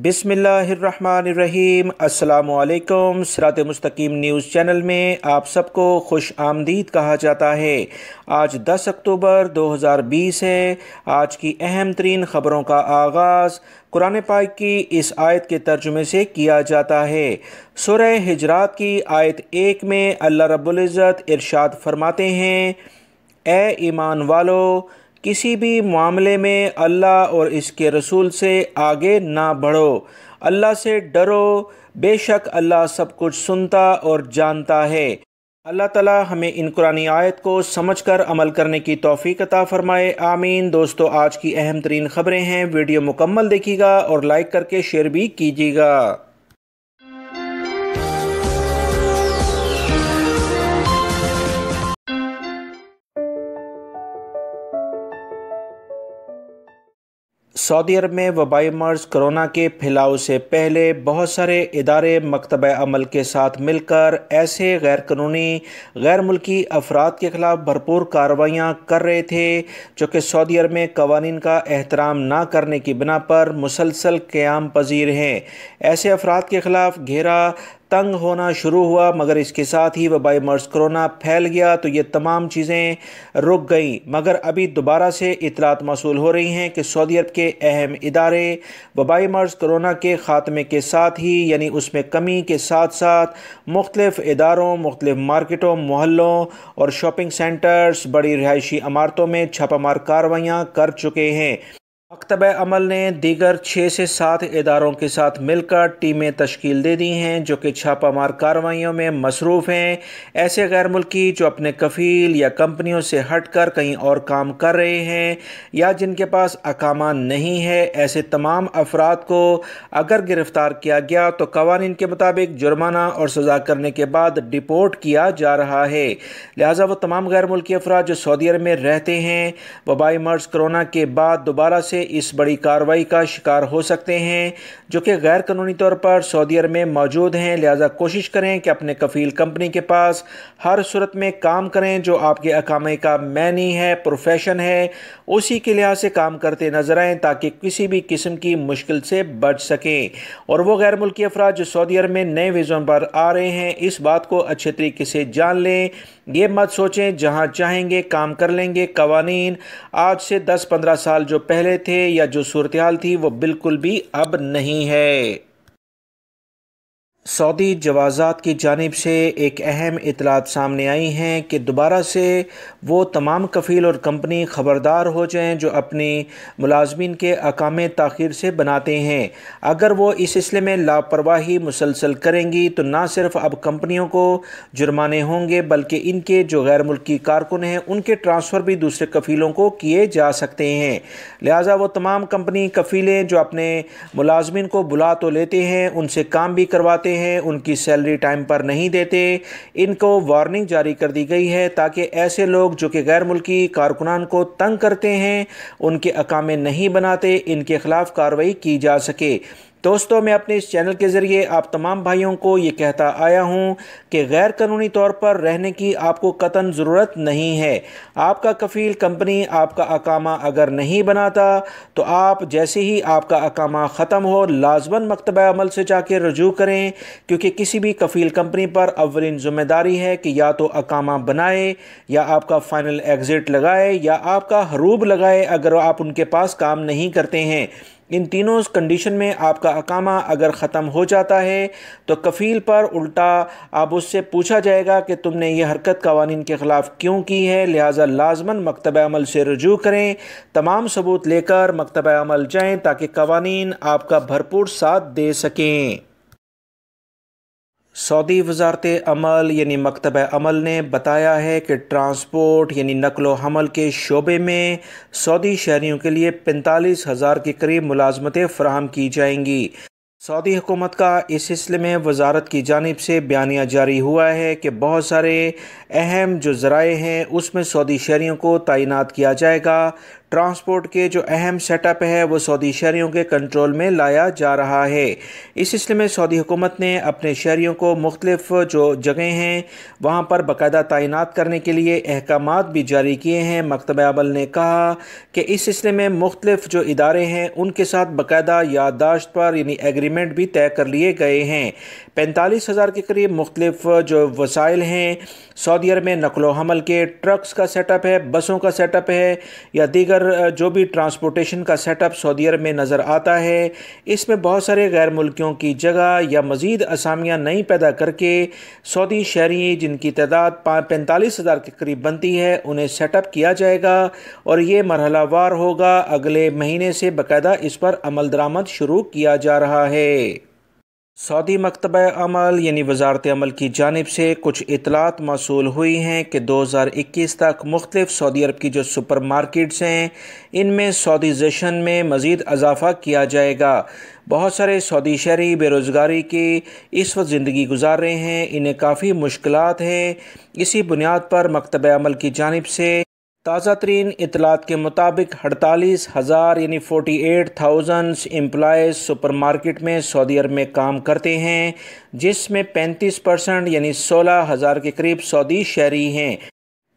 बिसमीम अल्लाम सरात मुस्तकीम न्यूज़ चैनल में आप सबको खुश आमदीद कहा जाता है आज 10 अक्टूबर 2020 है आज की अहम तरीन ख़बरों का आगाज़ कुरान पाक की इस आयत के तर्जुमे से किया जाता है सुर हिजरात की आयत एक में अल्लाह रब्ज़त इरशाद फरमाते हैं ए ईमान वालो किसी भी मामले में अल्लाह और इसके रसूल से आगे ना बढ़ो अल्लाह से डरो बेशक अल्लाह सब कुछ सुनता और जानता है अल्लाह ताला हमें इन कुरानी आयत को समझकर अमल करने की तोफ़ी अता फ़रमाए आमीन दोस्तों आज की अहम तरीन ख़बरें हैं वीडियो मुकम्मल देखिएगा और लाइक करके शेयर भी कीजिएगा सऊदी अरब में वबाई मर्ज कोरोना के फैलाव से पहले बहुत सारे इदारे मकतब अमल के साथ मिलकर ऐसे गैर कानूनी गैर मुल्की अफराद के खिलाफ भरपूर कार्रवाइयाँ कर रहे थे जो कि सऊदी अरब में कवानीन का एहतराम ना करने की बिना पर मुसलसल क्याम पजीर हैं ऐसे अफराद के खिलाफ घेरा तंग होना शुरू हुआ मगर इसके साथ ही वबाई मर्ज कोरोना फैल गया तो ये तमाम चीज़ें रुक गई मगर अभी दोबारा से इतलात मौसू हो रही हैं कि सऊदी अरब के अहम इदारे वबाई मर्ज कोरोना के ख़ात्मे के साथ ही यानी उसमें कमी के साथ साथ मुख्तलिफ इदारों मुख्तलिफ मार्केटों मोहल्लों और शॉपिंग सेंटर्स बड़ी रिहायशी इमारतों में छापामार कार्रवाइयाँ कर चुके हैं मकतब अमल ने दीगर छः से सात इदारों के साथ मिलकर टीमें तश्कील दे दी हैं जो कि छापामार कार्रवाइयों में मसरूफ़ हैं ऐसे गैर मुल्की जो अपने कफ़ील या कंपनियों से हट कर कहीं और काम कर रहे हैं या जिनके पास अकामा नहीं है ऐसे तमाम अफराद को अगर गिरफ़्तार किया गया तो कवानीन के मुताबिक जुर्माना और सज़ा करने के बाद डिपोर्ट किया जा रहा है लिहाजा वह तमाम गैर मुल्की अफराद जो सऊदी अरब में रहते हैं वबाई मर्ज करोना के बाद दोबारा से इस बड़ी कार्रवाई का शिकार हो सकते हैं जो कि गैर कानूनी तौर पर सऊदी अरब में मौजूद हैं लिहाजा कोशिश करें कि अपने कफील कंपनी के पास हर सूरत में काम करें जो आपके अकामे का मैनी है प्रोफेशन है उसी के लिहाज से काम करते नजर आएँ ताकि किसी भी किस्म की मुश्किल से बच सकें और वह गैर मुल्की अफराज जो सऊदी अरब में नए वीज़ों पर आ रहे हैं इस बात को अच्छे तरीके से जान लें ये मत सोचें जहाँ चाहेंगे काम कर लेंगे कवानीन आज से दस पंद्रह साल जो पहले थे थे या जो सूरत थी वो बिल्कुल भी अब नहीं है सऊदी जवाज़ात की जानब से एक अहम इतलात सामने आई हैं कि दोबारा से वो तमाम कफ़ील और कंपनी ख़बरदार हो जाएं जो अपने मुलाजमन के अकाम तखिर से बनाते हैं अगर वो इस सिलसिले में लापरवाही मुसलसल करेंगी तो ना सिर्फ अब कंपनियों को जुर्माने होंगे बल्कि इनके जो गैर मुल्की कारकुन हैं उनके ट्रांसफ़र भी दूसरे कफ़ीलों को किए जा सकते हैं लिहाजा वो तमाम कंपनी कफ़ीलें जो अपने मुलाजमन को बुला तो लेते हैं उनसे काम भी करवाते करते हैं उनकी सैलरी टाइम पर नहीं देते इनको वार्निंग जारी कर दी गई है ताकि ऐसे लोग जो कि गैर मुल्की कारकुनान को तंग करते हैं उनके अकामे नहीं बनाते इनके खिलाफ कार्रवाई की जा सके दोस्तों मैं अपने इस चैनल के ज़रिए आप तमाम भाइयों को ये कहता आया हूँ कि गैर कानूनी तौर पर रहने की आपको कतन ज़रूरत नहीं है आपका कफ़ील कंपनी आपका अकामा अगर नहीं बनाता तो आप जैसे ही आपका अकामा ख़त्म हो लाजमन मकतब अमल से जाके रजू करें क्योंकि किसी भी कफ़ील कंपनी पर अवलिन ज़िम्मेदारी है कि या तो अकामा बनाए या आपका फ़ाइनल एग्ज़िट लगाए या आपका हरूब लगाए अगर आप उनके पास काम नहीं करते हैं इन तीनों कंडीशन में आपका अकामा अगर ख़त्म हो जाता है तो कफ़ील पर उल्टा अब उससे पूछा जाएगा कि तुमने ये हरकत कवानीन के ख़िलाफ़ क्यों की है लिहाजा लाजमन मकतब अमल से रजू करें तमाम सबूत लेकर मकतब अमल जाएँ ताकि कवानीन आपका भरपूर साथ दे सकें सऊदी वजारत अमल यानी मकतब अमल ने बताया है कि ट्रांसपोर्ट यानी नकलो हमल के शोबे में सऊदी शहरीों के लिए पैंतालीस हज़ार के करीब मुलाजमतें फ्राहम की जाएंगी सऊदी हुकूमत का इस सिलसिले में वजारत की जानब से बयानिया जारी हुआ है कि बहुत सारे अहम जो ज़राए हैं उसमें सऊदी शहरीों को तैनात किया जाएगा ट्रांसपोर्ट के जो अहम सेटअप है वो सऊदी शहरीों के कंट्रोल में लाया जा रहा है इस सिलसिले में सऊदी हुकूमत ने अपने शहरीों को मुख्तलिफ जो जगह हैं वहाँ पर बाकायदा तैनात करने के लिए अहकाम भी जारी किए हैं मकतब अबल ने कहा कि इस सिलसिले में मुख्तलिफ जो इदारे हैं उनके साथ बाकायदा याददाश्त पर यानी एग्रीमेंट भी तय कर लिए गए हैं पैंतालीस हज़ार के करीब मुख्तलिफ जो वसाइल हैं सऊदी अरब में नकलो हमल के ट्रक्स का सेटअप है बसों का सेटअप है या दीगर जो भी ट्रांसपोर्टेशन का सेटअप सऊदी अरब में नज़र आता है इसमें बहुत सारे गैर मुल्कियों की जगह या मज़ीद असामियाँ नई पैदा करके सऊदी शहरी जिनकी तादाद पैंतालीस हज़ार के करीब बनती है उन्हें सेटअप किया जाएगा और ये मरहलावार होगा अगले महीने से बाकायदा इस पर अमल दरामद शुरू किया जा रहा है सऊदी मकतब अमल यानी वजारत अमल की जानब से कुछ इतलात मौसू हुई हैं कि दो हज़ार इक्कीस तक मुख्तफ सऊदी अरब की जो सुपर मार्केट्स हैं इनमें सऊदी जशन में मज़ीद इजाफा किया जाएगा बहुत सारे सऊदी शहरी बेरोज़गारी की इस वक्त ज़िंदगी गुजार रहे हैं इन्हें काफ़ी मुश्किल हैं इसी बुनियाद पर मकतब अमल की जानब से ताज़ा तरीन इतलात के मुताबिक अड़तालीस हज़ार यानी forty eight thousands employees supermarket में सऊदी अरब में काम करते हैं जिसमें पैंतीस परसेंट यानी सोलह हज़ार के करीब सऊदी शहरी हैं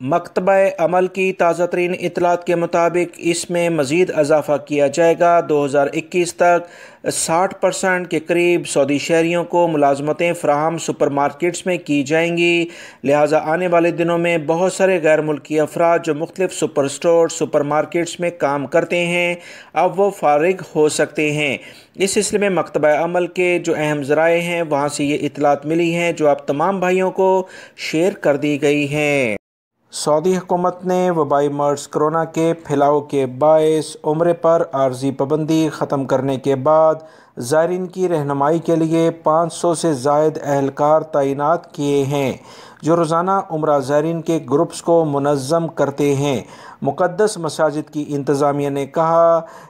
मकतब अमल की ताज़ा तरीन इतलात के मुताबिक इसमें मज़ीद इजाफ़ा किया जाएगा दो हज़ार इक्कीस तक साठ परसेंट के करीब सऊदी शहरीों को मुलाजमतें फ्राहम सुपर मार्केट्स में की जाएंगी लिहाजा आने वाले दिनों में बहुत सारे गैर मुल्की अफराद जो मुख्तफ सुपर स्टोर सुपर मार्केट्स में काम करते हैं अब वो फारग हो सकते हैं इस सिलसिले में मकतब अमल के जो अहम ज़राए हैं वहाँ से ये इतलात मिली हैं जो आप तमाम भाइयों को शेयर कर दी गई हैं सऊदी हुकूमत ने वबाई मर्ज कोरोना के फैलाव के बायस उम्र पर आर्जी पाबंदी ख़त्म करने के बाद ज़ायरीन की रहनमाई के लिए 500 से जायद एहलकार तैनात किए हैं जो रोज़ाना उम्र ज़ायरीन के ग्रुप्स को मनज़म करते हैं मुक़दस मसाजिद की इंतज़ामिया ने कहा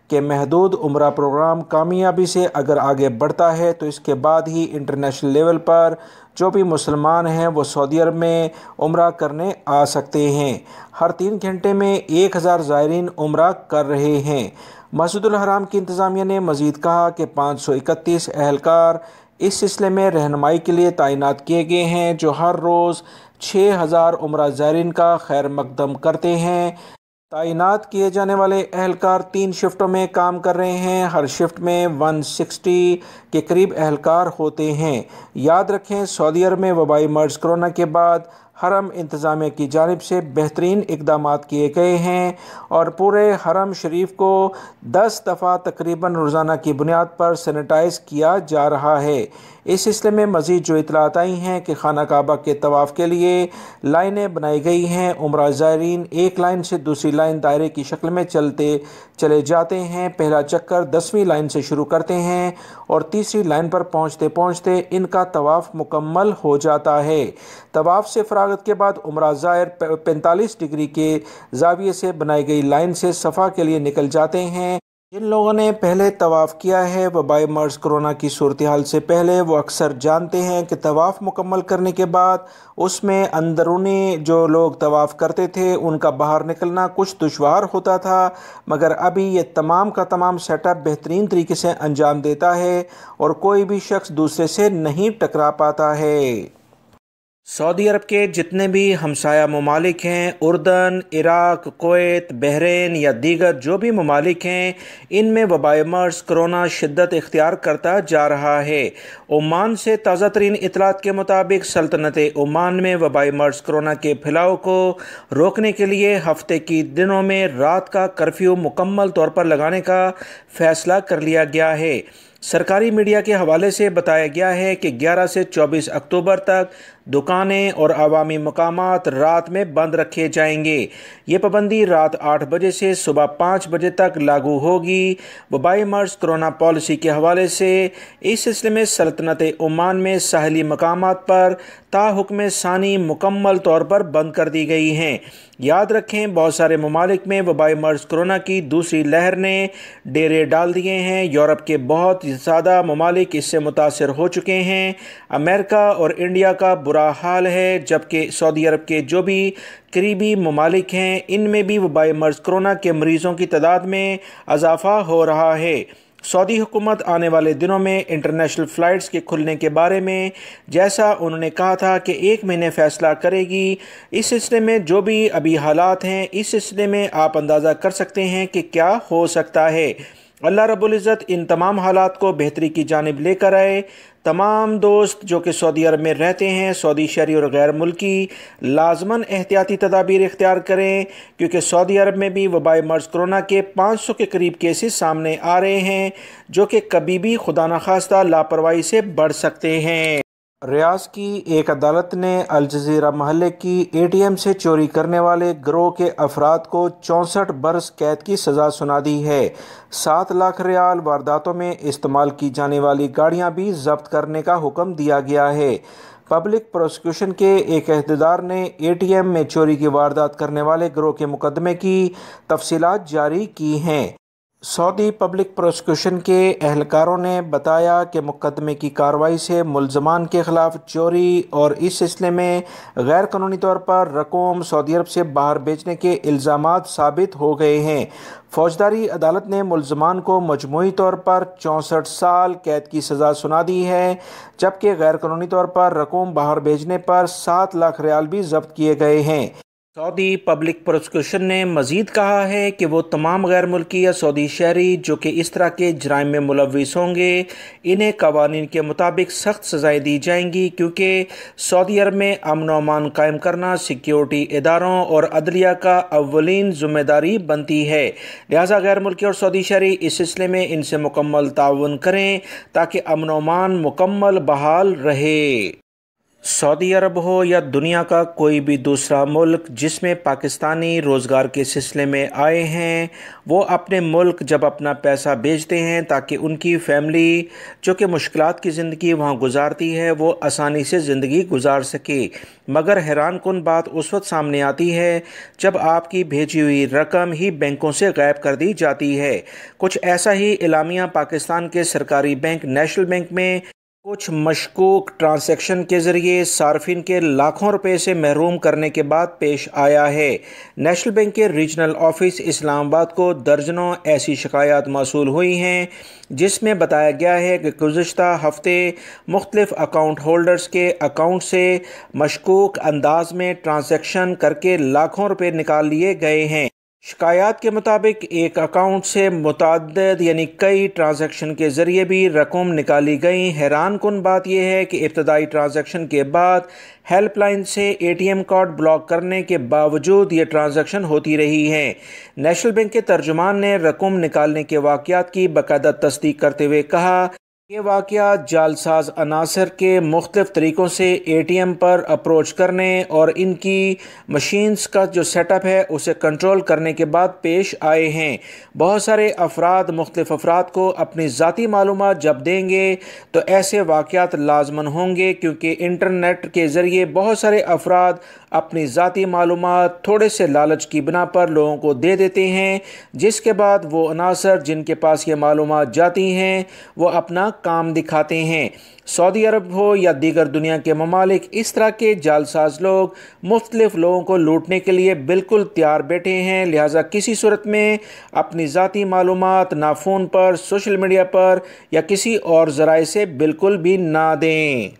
कि महदूद उम्र प्रोग्राम कामयाबी से अगर आगे बढ़ता है तो इसके बाद ही इंटरनेशनल लेवल पर जो भी मुसलमान हैं वो सऊदी अरब में उम्र करने आ सकते हैं हर तीन घंटे में एक हज़ार ज़ायरीन उम्र कर रहे हैं मस्जिद हराम की इंतज़ामिया ने मज़ीद कहा कि पाँच सौ इकतीस अहलकार इस सिलसिले में रहनमाई के लिए तैनात किए गए हैं जो हर रोज़ छः हज़ार उम्र ज़ायरीन का खैर मकदम करते हैं तैनात किए जाने वाले अहलकार तीन शिफ्टों में काम कर रहे हैं हर शिफ्ट में 160 के करीब अहलकार होते हैं याद रखें सऊदी अरब में वबाई मर्ज कोरोना के बाद हरम इंतज़ामिया की जानब से बेहतरीन इकदाम किए गए हैं और पूरे हरम शरीफ को दस दफ़ा तकरीबन रोज़ाना की बुनियाद पर सैनिटाइज़ किया जा रहा है इस सिलसिले में मज़ीद जो इतलात आई हैं कि खाना काबा के तवाफ़ के लिए लाइनें बनाई गई हैं उम्र ज़ायरीन एक लाइन से दूसरी लाइन दायरे की शक्ल में चलते चले जाते हैं पहला चक्कर दसवीं लाइन से शुरू करते हैं और तीसरी लाइन पर पहुँचते पहुँचते इनका तवाफ़ मुकम्मल हो जाता है तवाफ़ से फरा मसागत के बाद उम्र ज़ायर पैंतालीस डिग्री के जाविये से बनाई गई लाइन से सफ़ा के लिए निकल जाते हैं जिन लोगों ने पहले तवाफ़ किया है व बाई मर्ज कोरोना की सूरत हाल से पहले वो अक्सर जानते हैं कि तवाफ़ मुकम्मल करने के बाद उसमें अंदरूनी जो लोग तवाफ़ करते थे उनका बाहर निकलना कुछ दुशवार होता था मगर अभी ये तमाम का तमाम सेटअप बेहतरीन तरीके से अंजाम देता है और कोई भी शख्स दूसरे से नहीं टकरा पाता है सऊदी अरब के जितने भी हमसाया ममालिक हैं उर्दन इराक कोत बहरीन या दीगर जो भी ममालिक हैं इनमें वबाई मर्स करोना शिद्दत इख्तियार करता जा रहा है ओमान से ताज़ा तरीन इतलात के मुताबिक सल्तनत ओमान में वबाई मर्स करोना के फैलाव को रोकने के लिए हफ्ते की दिनों में रात का कर्फ्यू मुकम्मल तौर पर लगाने का फ़ैसला कर लिया गया है सरकारी मीडिया के हवाले से बताया गया है कि 11 से 24 अक्टूबर तक दुकानें और आवामी मकाम रात में बंद रखे जाएंगे ये पाबंदी रात 8 बजे से सुबह 5 बजे तक लागू होगी वबाई मर्ज कोरोना पॉलिसी के हवाले से इस सिलसिले में सल्तनत ओमान में साहली मकाम पर ताहुकम सानी मुकम्मल तौर पर बंद कर दी गई हैं याद रखें बहुत सारे ममालिक में वबाई मर्ज कोरोना की दूसरी लहर ने डेरे डाल दिए हैं यूरोप के बहुत ज़्यादा ममालिक इससे मुतासर हो चुके हैं अमेरिका और इंडिया का बुरा हाल है जबकि सऊदी अरब के जो भी करीबी ममालिक हैं इनमें भी वबाई मर्ज़ करोना के मरीज़ों की तादाद में इजाफा हो रहा है सऊदी हुकूमत आने वाले दिनों में इंटरनेशनल फ़्लाइट्स के खुलने के बारे में जैसा उन्होंने कहा था कि एक महीने फैसला करेगी इस सिलसिले में जो भी अभी हालात हैं इस सिलसिले में आप अंदाज़ा कर सकते हैं कि क्या हो सकता है अल्लाह रबुल्ज़त इन तमाम हालात को बेहतरी की जानब लेकर आए तमाम दोस्त जो कि सऊदी अरब में रहते हैं सऊदी शहरी और गैर मुल्की लाजमन एहतियाती तदाबीर इख्तियार करें क्योंकि सऊदी अरब में भी वबाई मर्ज़ करोना के 500 के करीब केसेस सामने आ रहे हैं जो कि कभी भी खुदा न खास्ता लापरवाही से बढ़ सकते हैं रियाज की एक अदालत ने अलजीरा महल की एटीएम से चोरी करने वाले ग्रोह के अफराद को चौंसठ बरस कैद की सज़ा सुना दी है सात लाख रियाल वारदातों में इस्तेमाल की जाने वाली गाड़ियां भी जब्त करने का हुक्म दिया गया है पब्लिक प्रोसिक्यूशन के एक अहदेदार ने एटीएम में चोरी की वारदात करने वाले ग्रोह के मुकदमे की तफसीत जारी की हैं सऊदी पब्लिक प्रोसिक्यूशन के अहलकारों ने बताया कि मुकदमे की कार्रवाई से मुलजमान के ख़िलाफ़ चोरी और इस सिलसिले में गैर कानूनी तौर पर रकूम सऊदी अरब से बाहर बेचने के इल्ज़ाम साबित हो गए हैं फौजदारी अदालत ने मुलजमान को मजमू तौर पर चौंसठ साल कैद की सज़ा सुना दी है जबकि गैर कानूनी तौर पर रकूम बाहर भेजने पर सात लाख रियाल भी जब्त किए गए हैं सऊदी पब्लिक प्रोसिक्यूशन ने मजीद कहा है कि वो तमाम गैर मुल्की या सऊदी शहरी जो कि इस तरह के जराइम में मुलविस होंगे इन्हें कवानीन के मुताबिक सख्त सज़ाएं दी जाएंगी क्योंकि सऊदी अरब में अमन अमान कायम करना सिक्योरिटी इदारों और अदलिया का अवलिन ज़िम्मेदारी बनती है लिहाजा गैर मुल्की और सऊदी शहरी इस सिलसिले में इनसे मुकम्मल ताउन करें ताकि अमन अमान मुकम्मल बहाल रहे सऊदी अरब हो या दुनिया का कोई भी दूसरा मुल्क जिसमें पाकिस्तानी रोज़गार के सिलसिले में आए हैं वो अपने मुल्क जब अपना पैसा भेजते हैं ताकि उनकी फैमिली जो कि मुश्किल की ज़िंदगी वहाँ गुजारती है वो आसानी से ज़िंदगी गुजार सके मगर हैरान कन बात उस वक्त सामने आती है जब आपकी भेजी हुई रकम ही बैंकों से गायब कर दी जाती है कुछ ऐसा ही इलामिया पाकिस्तान के सरकारी बैंक नेशनल बैंक में कुछ मशकूक ट्रांसैक्शन के ज़रिए सार्फिन के लाखों रुपए से महरूम करने के बाद पेश आया है नेशनल बैंक के रीजनल ऑफिस इस्लामाबाद को दर्जनों ऐसी शिकायत मौसू हुई हैं जिसमें बताया गया है कि गुज्त हफ्ते मुख्तफ अकाउंट होल्डर्स के अकाउंट से मशकूक अंदाज में ट्रांसैक्शन करके लाखों रुपए निकाल लिए गए हैं शिकायत के मुताबिक एक अकाउंट से मुतद यानी कई ट्रांजैक्शन के ज़रिए भी रकम निकाली गई हैरान कन बात यह है कि इब्तदाई ट्रांजैक्शन के बाद हेल्पलाइन से A T M card block करने के बावजूद ये ट्रांजैक्शन होती रही है नेशनल बैंक के तर्जुमान ने रकम निकालने के वाक़ात की बाकायदा तस्दीक करते हुए कहा ये वाक़ जालसाज अनासर के मुख्तफ तरीक़ों से ए टी एम पर अप्रोच करने और इनकी मशीन्स का जो सेटअप है उसे कंट्रोल करने के बाद पेश आए हैं बहुत सारे अफराद मुख्तफ अफराद को अपनी ज़ाती मालूम जब देंगे तो ऐसे वाक़ लाजमन होंगे क्योंकि इंटरनेट के ज़रिए बहुत सारे अफराद अपनी ज़ाती मालूम थोड़े से लालच की बिना पर लोगों को दे देते हैं जिसके बाद वो अनासर जिनके पास ये मालूम जाती हैं वो अपना काम दिखाते हैं सऊदी अरब हो या दीगर दुनिया के ममालिक इस तरह के जालसाज लोग मुख्तलफ़ लोगों को लूटने के लिए बिल्कुल तैयार बैठे हैं लिहाजा किसी सूरत में अपनी ज़ाती मालूम ना फ़ोन पर सोशल मीडिया पर या किसी और ज़राए से बिल्कुल भी ना दें